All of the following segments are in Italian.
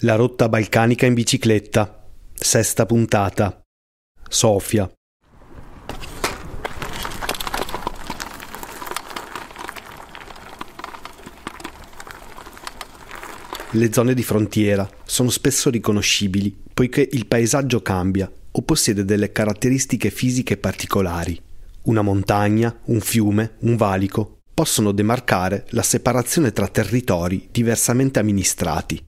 La rotta balcanica in bicicletta. Sesta puntata. Sofia. Le zone di frontiera sono spesso riconoscibili poiché il paesaggio cambia o possiede delle caratteristiche fisiche particolari. Una montagna, un fiume, un valico possono demarcare la separazione tra territori diversamente amministrati.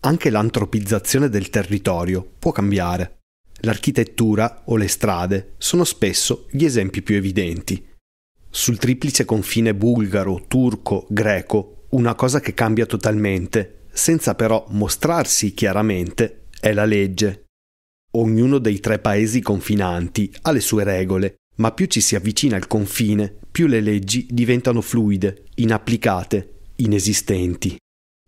Anche l'antropizzazione del territorio può cambiare. L'architettura o le strade sono spesso gli esempi più evidenti. Sul triplice confine bulgaro, turco, greco, una cosa che cambia totalmente, senza però mostrarsi chiaramente, è la legge. Ognuno dei tre paesi confinanti ha le sue regole, ma più ci si avvicina al confine, più le leggi diventano fluide, inapplicate, inesistenti.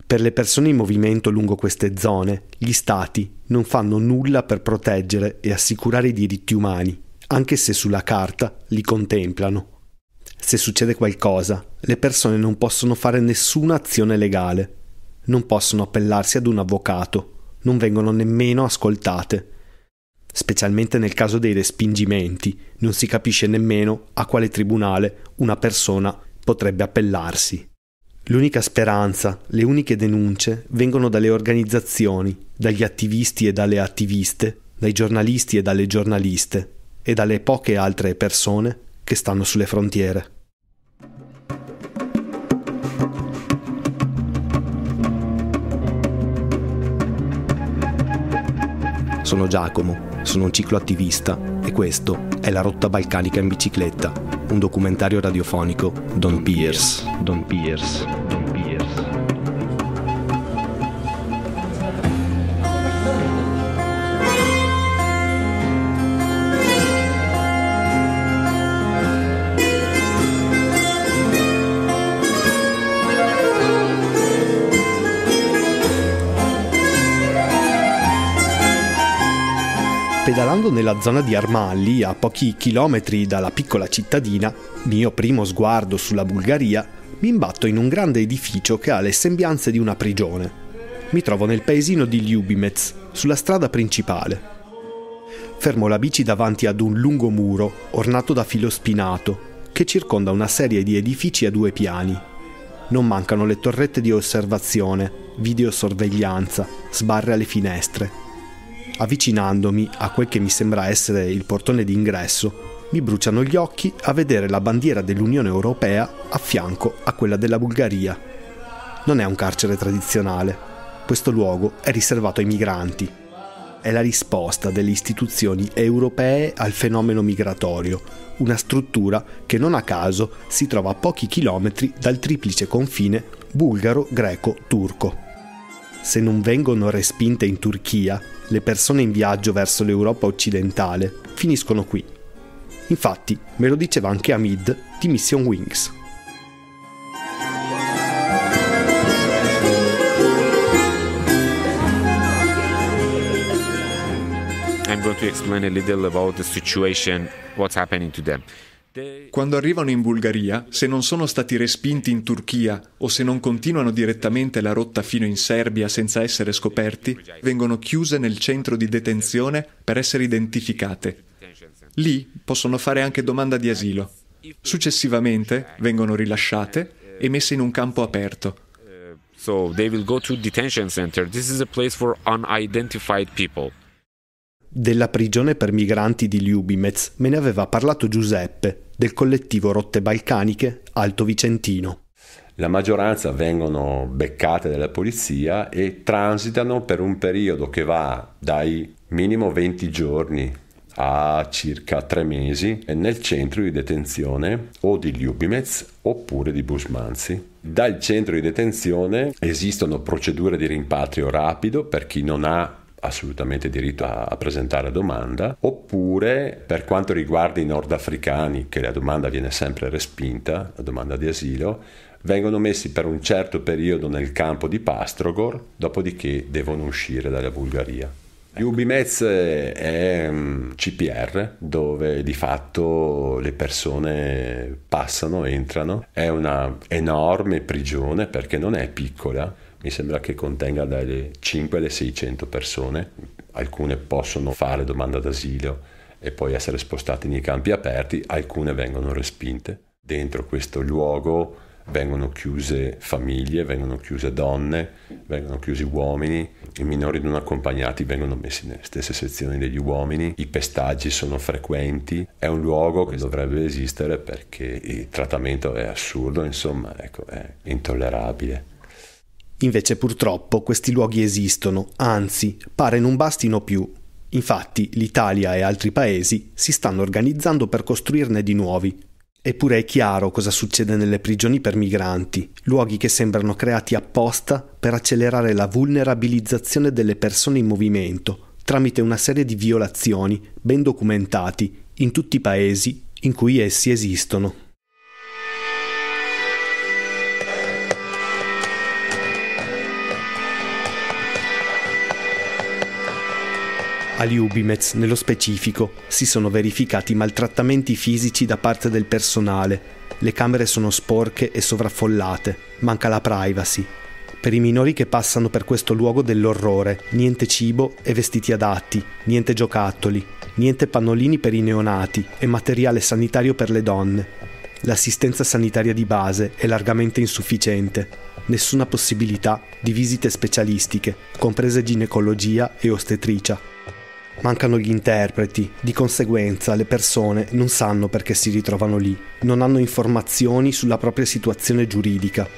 Per le persone in movimento lungo queste zone, gli Stati non fanno nulla per proteggere e assicurare i diritti umani, anche se sulla carta li contemplano. Se succede qualcosa, le persone non possono fare nessuna azione legale, non possono appellarsi ad un avvocato, non vengono nemmeno ascoltate. Specialmente nel caso dei respingimenti, non si capisce nemmeno a quale tribunale una persona potrebbe appellarsi. L'unica speranza, le uniche denunce vengono dalle organizzazioni, dagli attivisti e dalle attiviste, dai giornalisti e dalle giornaliste e dalle poche altre persone che stanno sulle frontiere. Sono Giacomo, sono un cicloattivista e questo è la rotta balcanica in bicicletta un documentario radiofonico Don Pierce. Don Pierce. Solo nella zona di Armalli, a pochi chilometri dalla piccola cittadina, mio primo sguardo sulla Bulgaria, mi imbatto in un grande edificio che ha le sembianze di una prigione. Mi trovo nel paesino di Ljubimec, sulla strada principale. Fermo la bici davanti ad un lungo muro ornato da filo spinato che circonda una serie di edifici a due piani. Non mancano le torrette di osservazione, videosorveglianza, sbarre alle finestre avvicinandomi a quel che mi sembra essere il portone d'ingresso, mi bruciano gli occhi a vedere la bandiera dell'Unione Europea a fianco a quella della Bulgaria. Non è un carcere tradizionale, questo luogo è riservato ai migranti. È la risposta delle istituzioni europee al fenomeno migratorio, una struttura che non a caso si trova a pochi chilometri dal triplice confine bulgaro-greco-turco se non vengono respinte in Turchia, le persone in viaggio verso l'Europa occidentale finiscono qui. Infatti, me lo diceva anche Hamid di Mission Wings. I'm going to explain a little about the situation, what's happening to them. Quando arrivano in Bulgaria, se non sono stati respinti in Turchia o se non continuano direttamente la rotta fino in Serbia senza essere scoperti, vengono chiuse nel centro di detenzione per essere identificate. Lì possono fare anche domanda di asilo. Successivamente vengono rilasciate e messe in un campo aperto. Eh, so they will go to detention center. This is a place for unidentified people. Della prigione per migranti di Ljubimez me ne aveva parlato Giuseppe, del collettivo Rotte Balcaniche Alto Vicentino. La maggioranza vengono beccate dalla polizia e transitano per un periodo che va dai minimo 20 giorni a circa 3 mesi nel centro di detenzione o di Ljubimez oppure di Busmanzi. Dal centro di detenzione esistono procedure di rimpatrio rapido per chi non ha assolutamente diritto a, a, presentare domanda, oppure per quanto riguarda i nordafricani, che la domanda viene sempre respinta, la domanda di asilo, vengono messi per un certo periodo nel campo di Pastrogor, dopodiché devono uscire dalla Bulgaria. Ecco. Ubimez è un mm, CPR dove di fatto le persone passano, entrano, è una enorme prigione perché non è piccola, mi sembra che contenga dalle 5 alle 600 persone, alcune possono fare domanda d'asilo e poi essere spostate nei campi aperti, alcune vengono respinte. Dentro questo luogo vengono chiuse famiglie, vengono chiuse donne, vengono chiusi uomini, i minori non accompagnati vengono messi nelle stesse sezioni degli uomini, i pestaggi sono frequenti, è un luogo che dovrebbe esistere perché il trattamento è assurdo, insomma, ecco, è intollerabile. Invece purtroppo questi luoghi esistono, anzi, pare non bastino più. Infatti l'Italia e altri paesi si stanno organizzando per costruirne di nuovi. Eppure è chiaro cosa succede nelle prigioni per migranti, luoghi che sembrano creati apposta per accelerare la vulnerabilizzazione delle persone in movimento tramite una serie di violazioni ben documentati in tutti i paesi in cui essi esistono. A Ljubimec, nello specifico, si sono verificati maltrattamenti fisici da parte del personale. Le camere sono sporche e sovraffollate, manca la privacy. Per i minori che passano per questo luogo dell'orrore, niente cibo e vestiti adatti, niente giocattoli, niente pannolini per i neonati e materiale sanitario per le donne. L'assistenza sanitaria di base è largamente insufficiente. Nessuna possibilità di visite specialistiche, comprese ginecologia e ostetricia mancano gli interpreti, di conseguenza le persone non sanno perché si ritrovano lì, non hanno informazioni sulla propria situazione giuridica.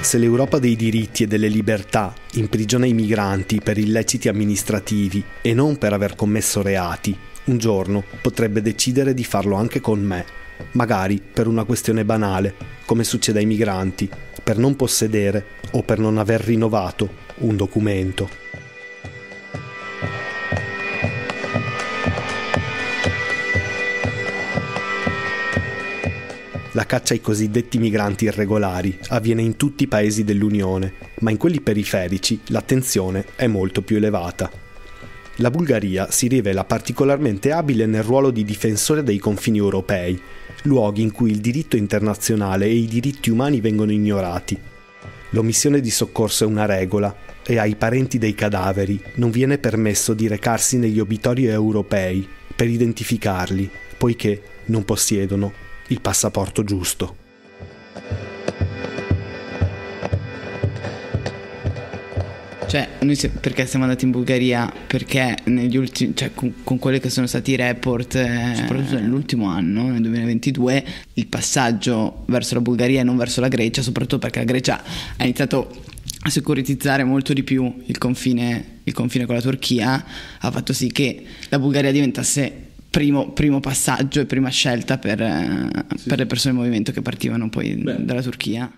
Se l'Europa dei diritti e delle libertà imprigiona i migranti per illeciti amministrativi e non per aver commesso reati, un giorno potrebbe decidere di farlo anche con me, magari per una questione banale, come succede ai migranti, per non possedere o per non aver rinnovato un documento. La caccia ai cosiddetti migranti irregolari avviene in tutti i paesi dell'Unione, ma in quelli periferici l'attenzione è molto più elevata. La Bulgaria si rivela particolarmente abile nel ruolo di difensore dei confini europei, luoghi in cui il diritto internazionale e i diritti umani vengono ignorati. L'omissione di soccorso è una regola e ai parenti dei cadaveri non viene permesso di recarsi negli obitori europei per identificarli, poiché non possiedono il passaporto giusto. Cioè, noi se, perché siamo andati in Bulgaria? Perché negli ultimi, cioè, con, con quelli che sono stati i report, eh, soprattutto nell'ultimo anno, nel 2022, il passaggio verso la Bulgaria e non verso la Grecia, soprattutto perché la Grecia ha iniziato a securitizzare molto di più il confine, il confine con la Turchia, ha fatto sì che la Bulgaria diventasse primo, primo, passaggio e prima scelta per, eh, sì. per, le persone in movimento che partivano poi Beh. dalla Turchia.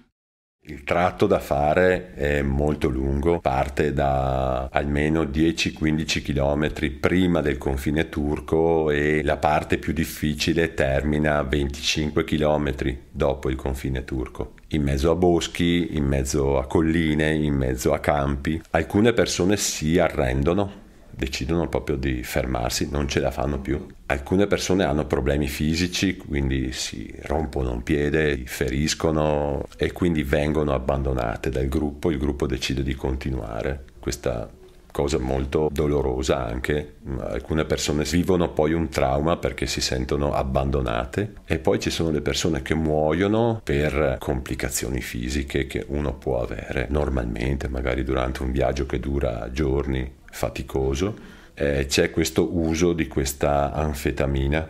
Il tratto da fare è molto lungo, parte da almeno 10-15 km prima del confine turco e la parte più difficile termina 25 km dopo il confine turco in mezzo a boschi, in mezzo a colline, in mezzo a campi. Alcune persone si arrendono decidono proprio di fermarsi, non ce la fanno più. Alcune persone hanno problemi fisici, quindi si rompono un piede, feriscono e quindi vengono abbandonate dal gruppo, il gruppo decide di continuare. Questa cosa molto dolorosa anche. Alcune persone vivono poi un trauma perché si sentono abbandonate e poi ci sono le persone che muoiono per complicazioni fisiche che uno può avere normalmente, magari durante un viaggio che dura giorni faticoso, eh, c'è questo uso di questa anfetamina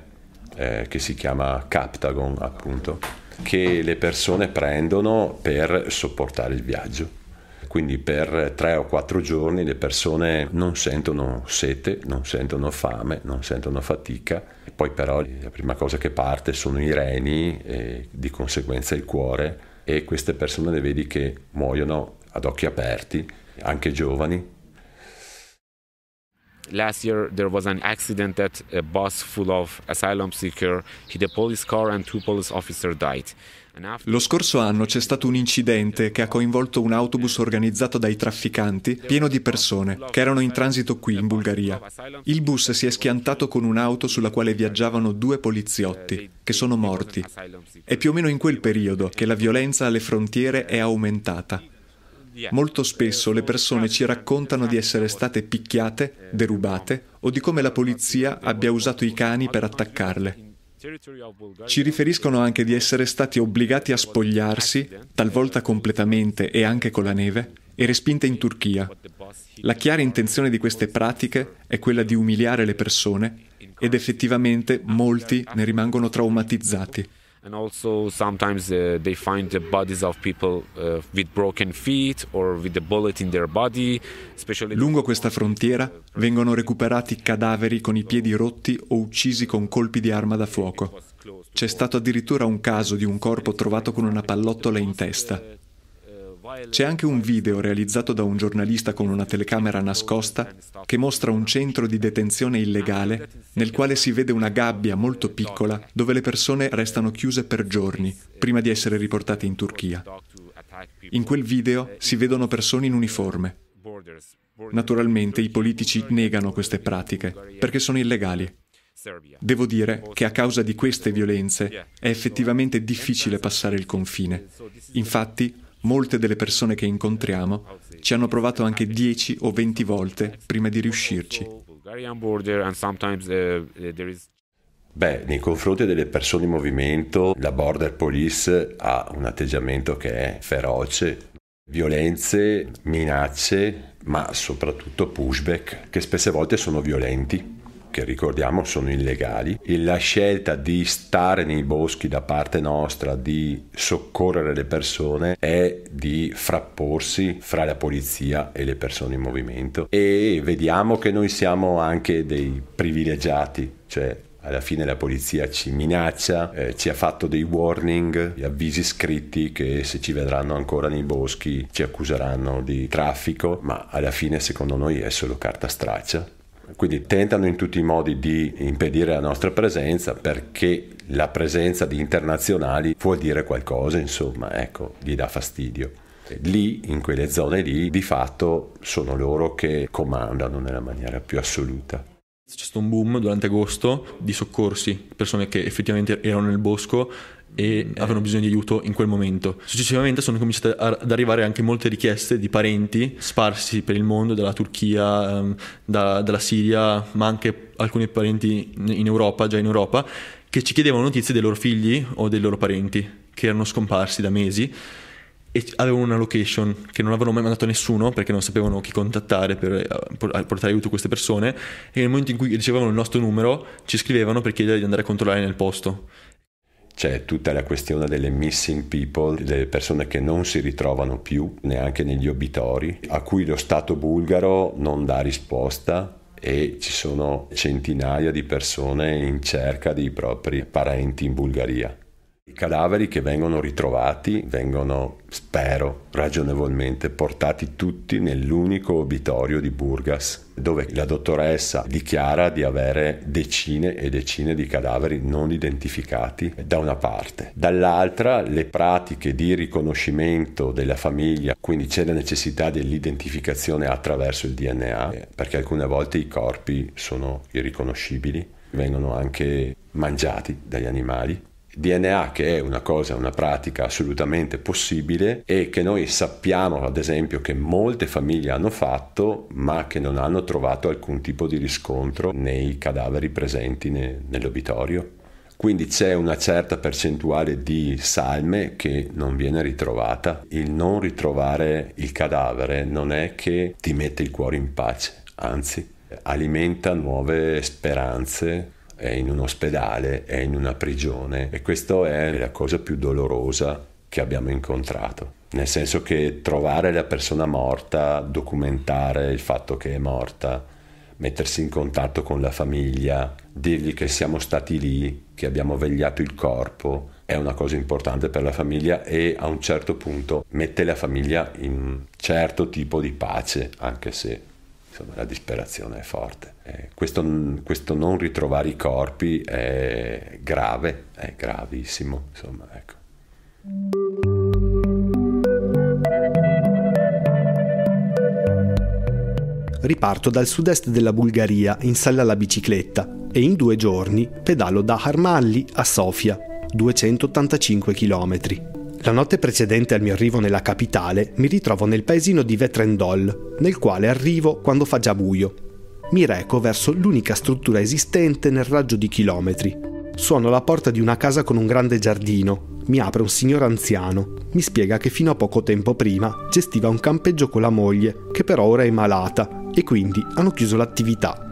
eh, che si chiama Captagon appunto, che le persone prendono per sopportare il viaggio. Quindi per tre o quattro giorni le persone non sentono sete, non sentono fame, non sentono fatica, poi però la prima cosa che parte sono i reni e di conseguenza il cuore e queste persone le vedi che muoiono ad occhi aperti, anche giovani, Last year, there was an accident that a bus full of asylum seekers hit a police car and two police officers died. Lo scorso anno c'è stato un incidente che ha coinvolto un autobus organizzato dai trafficanti pieno di persone che erano in transito qui in Bulgaria. Il bus si è schiantato con un'auto sulla quale viaggiavano due poliziotti che sono morti. È più o meno in quel periodo che la violenza alle frontiere è aumentata. Molto spesso le persone ci raccontano di essere state picchiate, derubate o di come la polizia abbia usato i cani per attaccarle. Ci riferiscono anche di essere stati obbligati a spogliarsi, talvolta completamente e anche con la neve, e respinte in Turchia. La chiara intenzione di queste pratiche è quella di umiliare le persone ed effettivamente molti ne rimangono traumatizzati and also sometimes uh, they find the bodies of people uh, with broken feet or with a bullet in their body. Especially... Lungo questa frontiera vengono recuperati cadaveri con i piedi rotti o uccisi con colpi di arma da fuoco. C'è stato addirittura un caso di un corpo trovato con una pallottola in testa. C'è anche un video realizzato da un giornalista con una telecamera nascosta che mostra un centro di detenzione illegale nel quale si vede una gabbia molto piccola dove le persone restano chiuse per giorni prima di essere riportate in Turchia. In quel video si vedono persone in uniforme. Naturalmente i politici negano queste pratiche perché sono illegali. Devo dire che a causa di queste violenze è effettivamente difficile passare il confine. Infatti Molte delle persone che incontriamo ci hanno provato anche 10 o 20 volte prima di riuscirci. Eh, eh, Beh, nei confronti delle persone in movimento, la Border Police ha un atteggiamento che è feroce, violenze, minacce, ma soprattutto pushback, che spesse volte sono violenti che ricordiamo sono illegali, e la scelta di stare nei boschi da parte nostra, di soccorrere le persone, è di frapporsi fra la polizia e le persone in movimento. E vediamo che noi siamo anche dei privilegiati, cioè alla fine la polizia ci minaccia, eh, ci ha fatto dei warning, gli avvisi scritti che se ci vedranno ancora nei boschi ci accuseranno di traffico, ma alla fine secondo noi è solo carta straccia quindi tentano in tutti i modi di impedire la nostra presenza perché la presenza di internazionali vuol dire qualcosa, insomma, ecco, gli dà fastidio. Lì, in quelle zone lì, di fatto sono loro che comandano nella maniera più assoluta. C'è stato un boom durante agosto di soccorsi, persone che effettivamente erano nel bosco e mm. avevano bisogno di aiuto in quel momento. Successivamente sono cominciate ad arrivare anche molte richieste di parenti sparsi per il mondo, dalla Turchia, ehm, da, dalla Siria, ma anche alcuni parenti in Europa, già in Europa, che ci chiedevano notizie dei loro figli o dei loro parenti che erano scomparsi da mesi e avevano una location che non avevano mai mandato a nessuno perché non sapevano chi contattare per eh, portare aiuto a queste persone e nel momento in cui ricevevano il nostro numero ci scrivevano per chiedere di andare a controllare nel posto c'è tutta la questione delle missing people, delle persone che non si ritrovano più neanche negli obitori, a cui lo Stato bulgaro non dà risposta e ci sono centinaia di persone in cerca dei propri parenti in Bulgaria. I cadaveri che vengono ritrovati vengono, spero, ragionevolmente portati tutti nell'unico obitorio di Burgas, dove la dottoressa dichiara di avere decine e decine di cadaveri non identificati da una parte. Dall'altra le pratiche di riconoscimento della famiglia, quindi c'è la necessità dell'identificazione attraverso il DNA, perché alcune volte i corpi sono irriconoscibili, vengono anche mangiati dagli animali DNA che è una cosa, una pratica assolutamente possibile e che noi sappiamo ad esempio che molte famiglie hanno fatto ma che non hanno trovato alcun tipo di riscontro nei cadaveri presenti ne- nell'obitorio. Quindi c'è una certa percentuale di salme che non viene ritrovata. Il non ritrovare il cadavere non è che ti mette il cuore in pace, anzi alimenta nuove speranze è in un ospedale, è in una prigione e questa è la cosa più dolorosa che abbiamo incontrato. Nel senso che trovare la persona morta, documentare il fatto che è morta, mettersi in contatto con la famiglia, dirgli che siamo stati lì, che abbiamo vegliato il corpo, è una cosa importante per la famiglia e a un certo punto mette la famiglia in un certo tipo di pace, anche se insomma, la disperazione è forte eh, questo, questo, non ritrovare i corpi è grave, è gravissimo, insomma, ecco. Riparto dal sud-est della Bulgaria in sella alla bicicletta e in due giorni pedalo da Harmalli a Sofia, 285 km. La notte precedente al mio arrivo nella capitale mi ritrovo nel paesino di Vetrendol, nel quale arrivo quando fa già buio mi reco verso l'unica struttura esistente nel raggio di chilometri. Suono la porta di una casa con un grande giardino. Mi apre un signor anziano. Mi spiega che fino a poco tempo prima gestiva un campeggio con la moglie, che però ora è malata e quindi hanno chiuso l'attività.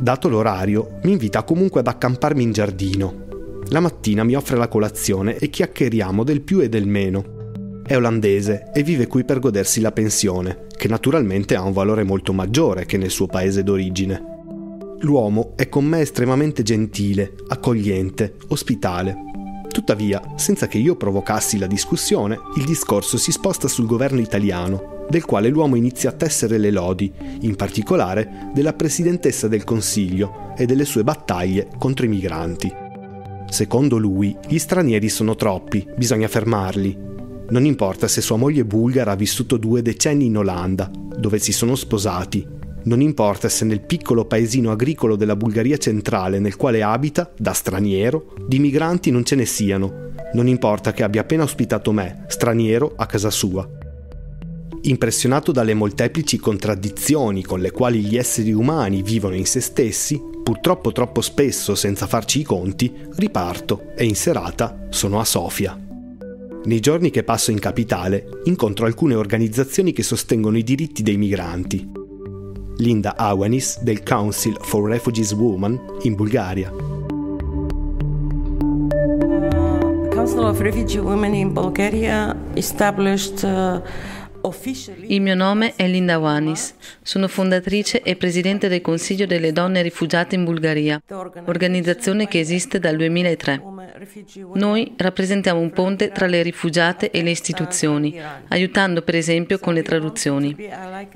Dato l'orario, mi invita comunque ad accamparmi in giardino. La mattina mi offre la colazione e chiacchieriamo del più e del meno. È olandese e vive qui per godersi la pensione che naturalmente ha un valore molto maggiore che nel suo paese d'origine. L'uomo è con me estremamente gentile, accogliente, ospitale. Tuttavia, senza che io provocassi la discussione, il discorso si sposta sul governo italiano, del quale l'uomo inizia a tessere le lodi, in particolare della presidentessa del Consiglio e delle sue battaglie contro i migranti. Secondo lui, gli stranieri sono troppi, bisogna fermarli, non importa se sua moglie bulgara ha vissuto due decenni in Olanda, dove si sono sposati. Non importa se nel piccolo paesino agricolo della Bulgaria centrale nel quale abita, da straniero, di migranti non ce ne siano. Non importa che abbia appena ospitato me, straniero, a casa sua. Impressionato dalle molteplici contraddizioni con le quali gli esseri umani vivono in se stessi, purtroppo troppo spesso senza farci i conti, riparto e in serata sono a Sofia. Nei giorni che passo in capitale incontro alcune organizzazioni che sostengono i diritti dei migranti. Linda Awanis del Council for Refugees Women in Bulgaria. The Council of Refugee Women in Bulgaria established uh, il mio nome è Linda Wanis, sono fondatrice e presidente del Consiglio delle donne rifugiate in Bulgaria, organizzazione che esiste dal 2003. Noi rappresentiamo un ponte tra le rifugiate e le istituzioni, aiutando per esempio con le traduzioni.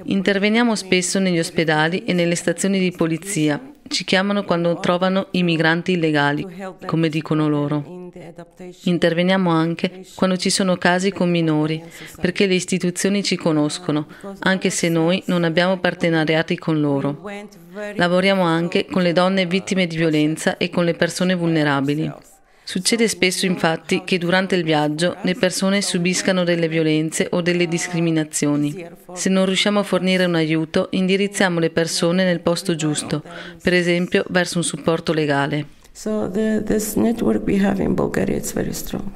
Interveniamo spesso negli ospedali e nelle stazioni di polizia ci chiamano quando trovano i migranti illegali, come dicono loro. Interveniamo anche quando ci sono casi con minori, perché le istituzioni ci conoscono, anche se noi non abbiamo partenariati con loro. Lavoriamo anche con le donne vittime di violenza e con le persone vulnerabili. Succede spesso infatti che durante il viaggio le persone subiscano delle violenze o delle discriminazioni. Se non riusciamo a fornire un aiuto, indirizziamo le persone nel posto giusto, per esempio verso un supporto legale. So the, this network we in Bulgaria is very strong.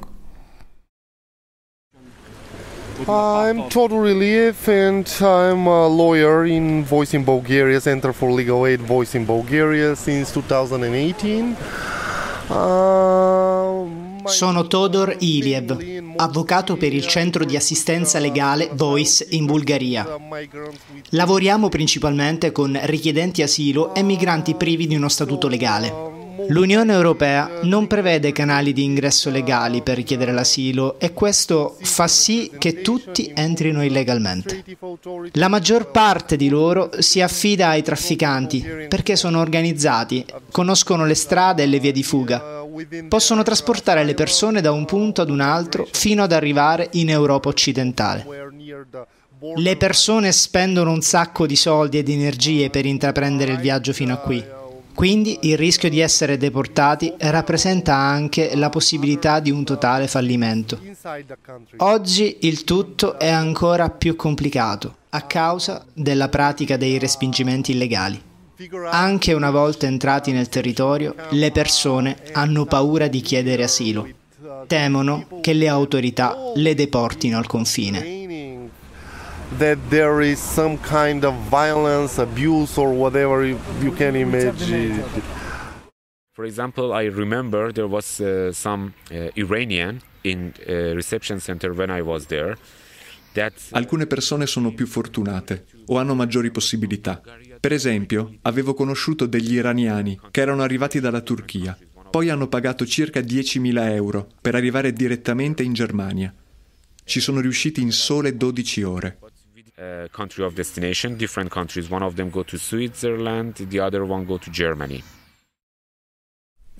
I'm Total Relief and I'm a lawyer in Voice in Bulgaria, Center for Legal Aid Voice in Bulgaria since 2018. Sono Todor Iliev, avvocato per il centro di assistenza legale Voice in Bulgaria. Lavoriamo principalmente con richiedenti asilo e migranti privi di uno statuto legale. L'Unione Europea non prevede canali di ingresso legali per richiedere l'asilo e questo fa sì che tutti entrino illegalmente. La maggior parte di loro si affida ai trafficanti perché sono organizzati, conoscono le strade e le vie di fuga possono trasportare le persone da un punto ad un altro fino ad arrivare in Europa occidentale. Le persone spendono un sacco di soldi ed energie per intraprendere il viaggio fino a qui. Quindi il rischio di essere deportati rappresenta anche la possibilità di un totale fallimento. Oggi il tutto è ancora più complicato a causa della pratica dei respingimenti illegali. Anche una volta entrati nel territorio, le persone hanno paura di chiedere asilo. Temono che le autorità le deportino al confine that there is some kind of violence, abuse, or whatever you, can mm-hmm. imagine. For example, I remember there was uh, some uh, Iranian in uh, reception center when I was there. Uh, Alcune persone sono più fortunate o hanno maggiori possibilità. Per esempio, avevo conosciuto degli iraniani che erano arrivati dalla Turchia, poi hanno pagato circa 10.000 euro per arrivare direttamente in Germania. Ci sono riusciti in sole 12 ore. Uh, country of destination, different countries. One of them go to Switzerland, the other one go to Germany.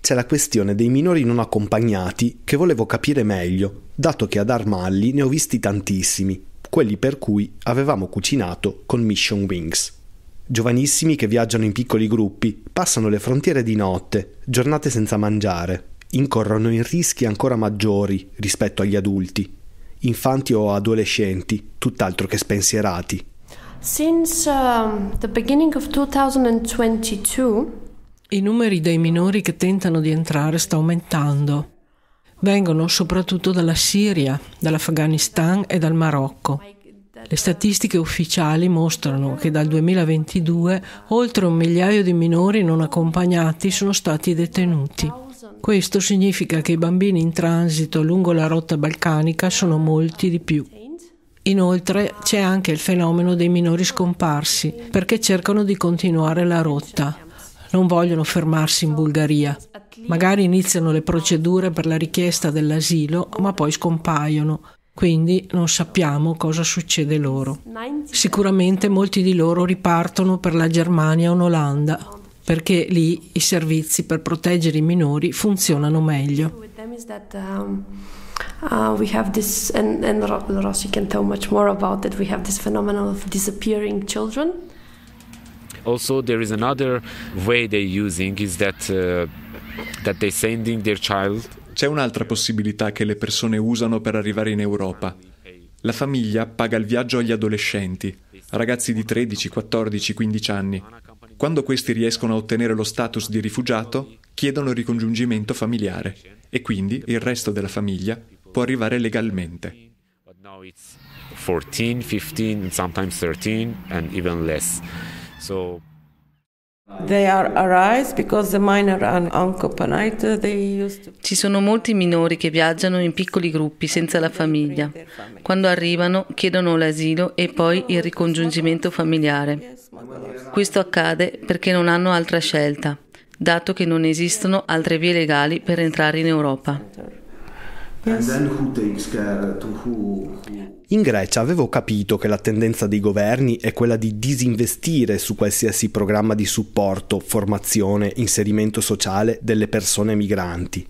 C'è la questione dei minori non accompagnati che volevo capire meglio, dato che ad Armalli ne ho visti tantissimi, quelli per cui avevamo cucinato con Mission Wings. Giovanissimi che viaggiano in piccoli gruppi, passano le frontiere di notte, giornate senza mangiare, incorrono in rischi ancora maggiori rispetto agli adulti, infanti o adolescenti, tutt'altro che spensierati. Since um, the beginning of 2022 i numeri dei minori che tentano di entrare sta aumentando. Vengono soprattutto dalla Siria, dall'Afghanistan e dal Marocco. Le statistiche ufficiali mostrano che dal 2022 oltre un migliaio di minori non accompagnati sono stati detenuti. Questo significa che i bambini in transito lungo la rotta balcanica sono molti di più. Inoltre c'è anche il fenomeno dei minori scomparsi perché cercano di continuare la rotta. Non vogliono fermarsi in Bulgaria. Magari iniziano le procedure per la richiesta dell'asilo, ma poi scompaiono. Quindi non sappiamo cosa succede loro. Sicuramente molti di loro ripartono per la Germania o l'Olanda, perché lì i servizi per proteggere i minori funzionano meglio. Um, uh, we have this, and, and Rossi can tell much more about it. We have this phenomenon of disappearing children. Also, there is another way they're using is that, uh, that they're sending their child. C'è un'altra possibilità che le persone usano per arrivare in Europa. La famiglia paga il viaggio agli adolescenti, ragazzi di 13, 14, 15 anni, quando questi riescono a ottenere lo status di rifugiato, chiedono ricongiungimento familiare e quindi il resto della famiglia può arrivare legalmente. 14, 15, sometimes 13 and even less. So ci sono molti minori che viaggiano in piccoli gruppi senza la famiglia. Quando arrivano chiedono l'asilo e poi il ricongiungimento familiare. Questo accade perché non hanno altra scelta, dato che non esistono altre vie legali per entrare in Europa. In Grecia avevo capito che la tendenza dei governi è quella di disinvestire su qualsiasi programma di supporto, formazione, inserimento sociale delle persone migranti.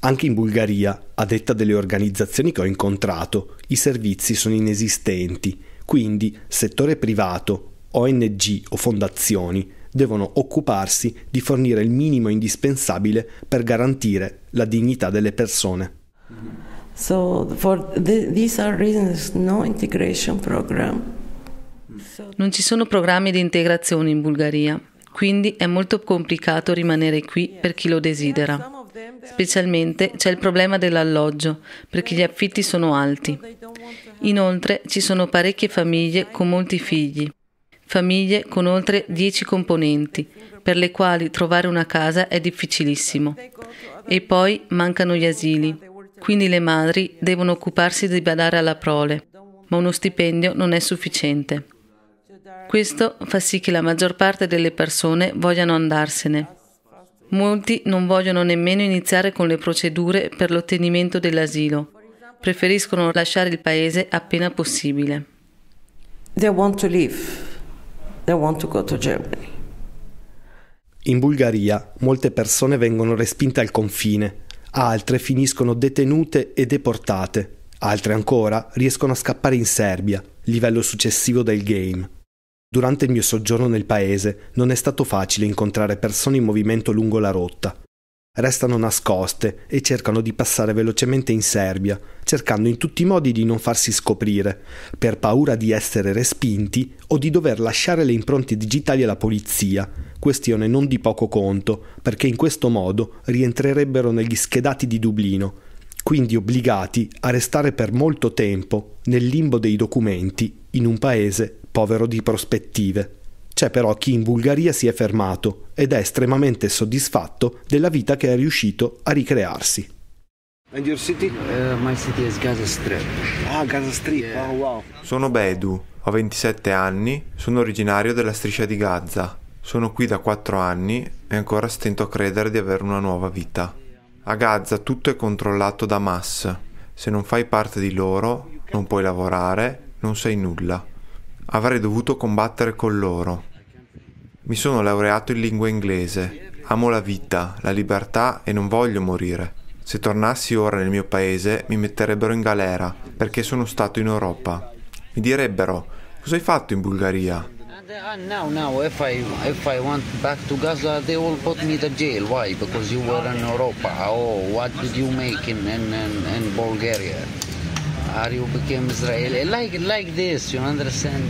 Anche in Bulgaria, a detta delle organizzazioni che ho incontrato, i servizi sono inesistenti, quindi settore privato, ONG o fondazioni devono occuparsi di fornire il minimo indispensabile per garantire la dignità delle persone. Non ci sono programmi di integrazione in Bulgaria, quindi è molto complicato rimanere qui per chi lo desidera. Specialmente c'è il problema dell'alloggio, perché gli affitti sono alti. Inoltre ci sono parecchie famiglie con molti figli, famiglie con oltre 10 componenti, per le quali trovare una casa è difficilissimo. E poi mancano gli asili. Quindi le madri devono occuparsi di badare alla prole, ma uno stipendio non è sufficiente. Questo fa sì che la maggior parte delle persone vogliano andarsene. Molti non vogliono nemmeno iniziare con le procedure per l'ottenimento dell'asilo, preferiscono lasciare il paese appena possibile. They want to leave. They want to go to Germany. In Bulgaria molte persone vengono respinte al confine altre finiscono detenute e deportate, altre ancora riescono a scappare in Serbia, livello successivo del game. Durante il mio soggiorno nel paese non è stato facile incontrare persone in movimento lungo la rotta restano nascoste e cercano di passare velocemente in Serbia, cercando in tutti i modi di non farsi scoprire, per paura di essere respinti o di dover lasciare le impronte digitali alla polizia, questione non di poco conto, perché in questo modo rientrerebbero negli schedati di Dublino, quindi obbligati a restare per molto tempo nel limbo dei documenti in un paese povero di prospettive. C'è però chi in Bulgaria si è fermato ed è estremamente soddisfatto della vita che è riuscito a ricrearsi. And your city? Uh, my city is Gaza Strip. Ah, Gaza Strip. Yeah. Oh, wow. Sono Bedu, ho 27 anni, sono originario della striscia di Gaza. Sono qui da 4 anni e ancora stento a credere di avere una nuova vita. A Gaza tutto è controllato da Hamas. Se non fai parte di loro, non puoi lavorare, non sai nulla. Avrei dovuto combattere con loro, mi sono laureato in lingua inglese. Amo la vita, la libertà e non voglio morire. Se tornassi ora nel mio paese mi metterebbero in galera perché sono stato in Europa. Mi direbbero, cosa hai fatto in Bulgaria? Now, now, if I if Gaza, they will put me to jail. Why? Because you were in Europa. Oh, what did you in Bulgaria? Are you became Israeli? Like like this, you understand?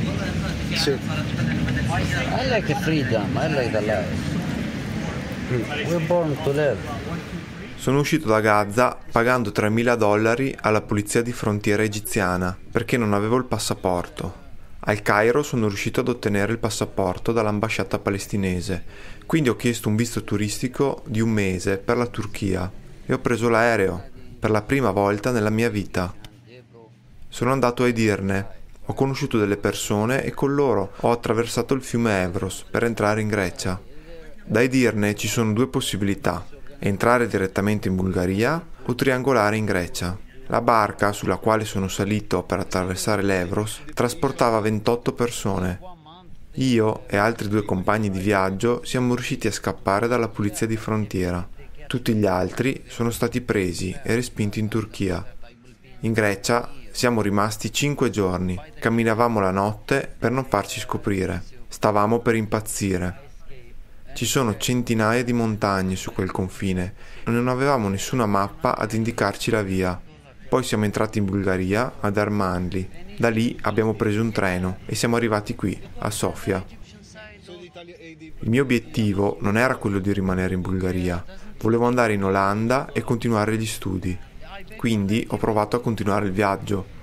Sì. I like freedom, I like the life. Hmm. We're born to live. Sono uscito da Gaza pagando 3.000 dollari alla polizia di frontiera egiziana perché non avevo il passaporto. Al Cairo sono riuscito ad ottenere il passaporto dall'ambasciata palestinese, quindi ho chiesto un visto turistico di un mese per la Turchia e ho preso l'aereo, per la prima volta nella mia vita. Sono andato a Edirne. Ho conosciuto delle persone e con loro ho attraversato il fiume Evros per entrare in Grecia. Da Edirne ci sono due possibilità, entrare direttamente in Bulgaria o triangolare in Grecia. La barca sulla quale sono salito per attraversare l'Evros trasportava 28 persone. Io e altri due compagni di viaggio siamo riusciti a scappare dalla polizia di frontiera. Tutti gli altri sono stati presi e respinti in Turchia. In Grecia siamo rimasti cinque giorni, camminavamo la notte per non farci scoprire. Stavamo per impazzire. Ci sono centinaia di montagne su quel confine e non avevamo nessuna mappa ad indicarci la via. Poi siamo entrati in Bulgaria, ad Armanli. Da lì abbiamo preso un treno e siamo arrivati qui, a Sofia. Il mio obiettivo non era quello di rimanere in Bulgaria, volevo andare in Olanda e continuare gli studi quindi ho provato a continuare il viaggio.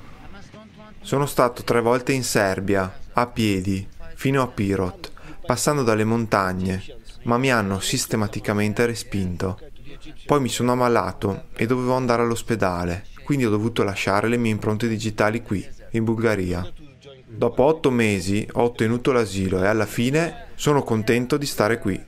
Sono stato tre volte in Serbia, a piedi, fino a Pirot, passando dalle montagne, ma mi hanno sistematicamente respinto. Poi mi sono ammalato e dovevo andare all'ospedale, quindi ho dovuto lasciare le mie impronte digitali qui, in Bulgaria. Dopo otto mesi ho ottenuto l'asilo e alla fine sono contento di stare qui.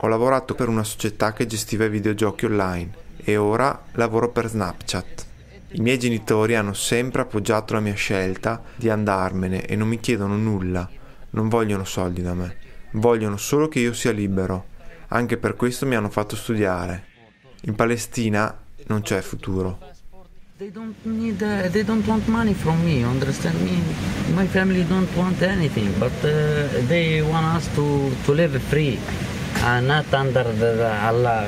Ho lavorato per una società che gestiva i videogiochi online e ora lavoro per Snapchat. I miei genitori hanno sempre appoggiato la mia scelta di andarmene e non mi chiedono nulla, non vogliono soldi da me, vogliono solo che io sia libero. Anche per questo mi hanno fatto studiare. In Palestina non c'è futuro. They don't need, uh, they don't want money from me, understand me? My family don't want anything, but uh, they want us to, to live free, uh, not under the, the Allah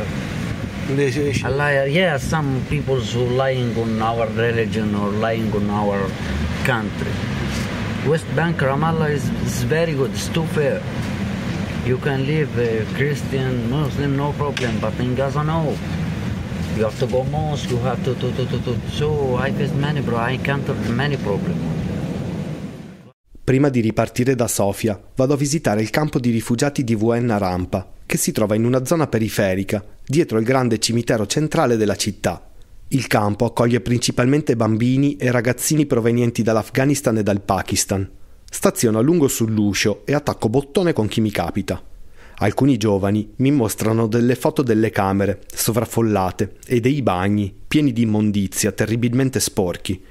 relationship. Liar. Yeah, some people who lying on our religion or lying on our country. West Bank Ramallah is, is very good. It's too fair. You can live uh, Christian, Muslim, no problem. But in Gaza, no. You have to go mosque. You have to to to to. to. So I face many bro. I encountered many problems. Prima di ripartire da Sofia, vado a visitare il campo di rifugiati di Vuenna Rampa, che si trova in una zona periferica dietro il grande cimitero centrale della città. Il campo accoglie principalmente bambini e ragazzini provenienti dall'Afghanistan e dal Pakistan. Staziono a lungo sull'uscio e attacco bottone con chi mi capita. Alcuni giovani mi mostrano delle foto delle camere, sovraffollate, e dei bagni, pieni di immondizia, terribilmente sporchi.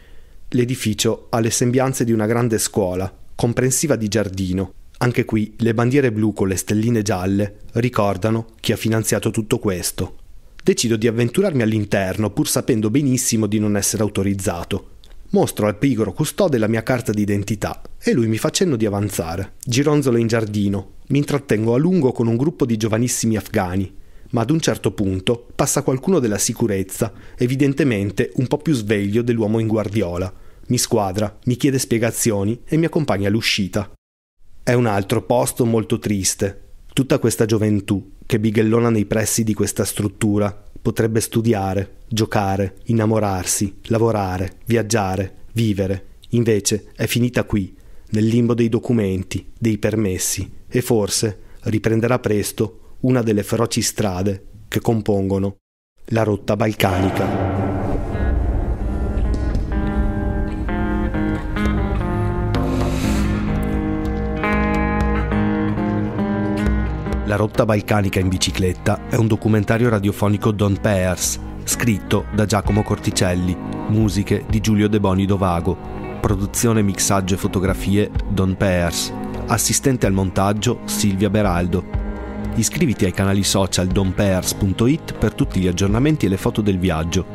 L'edificio ha le sembianze di una grande scuola, comprensiva di giardino, anche qui le bandiere blu con le stelline gialle ricordano chi ha finanziato tutto questo. Decido di avventurarmi all'interno pur sapendo benissimo di non essere autorizzato. Mostro al pigro custode la mia carta d'identità e lui mi fa cenno di avanzare. Gironzolo in giardino, mi intrattengo a lungo con un gruppo di giovanissimi afghani, ma ad un certo punto passa qualcuno della sicurezza, evidentemente un po' più sveglio dell'uomo in guardiola. Mi squadra, mi chiede spiegazioni e mi accompagna all'uscita. È un altro posto molto triste. Tutta questa gioventù che bighellona nei pressi di questa struttura potrebbe studiare, giocare, innamorarsi, lavorare, viaggiare, vivere. Invece è finita qui, nel limbo dei documenti, dei permessi e forse riprenderà presto una delle feroci strade che compongono la rotta balcanica. La rotta balcanica in bicicletta è un documentario radiofonico Don Pears, scritto da Giacomo Corticelli, musiche di Giulio De Boni Dovago, produzione, mixaggio e fotografie Don Pears, assistente al montaggio Silvia Beraldo. Iscriviti ai canali social donpears.it per tutti gli aggiornamenti e le foto del viaggio.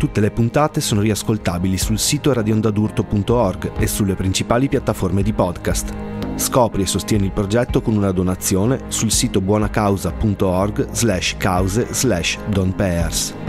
Tutte le puntate sono riascoltabili sul sito radiondadurto.org e sulle principali piattaforme di podcast. Scopri e sostieni il progetto con una donazione sul sito buonacausa.org slash cause slash donpayers.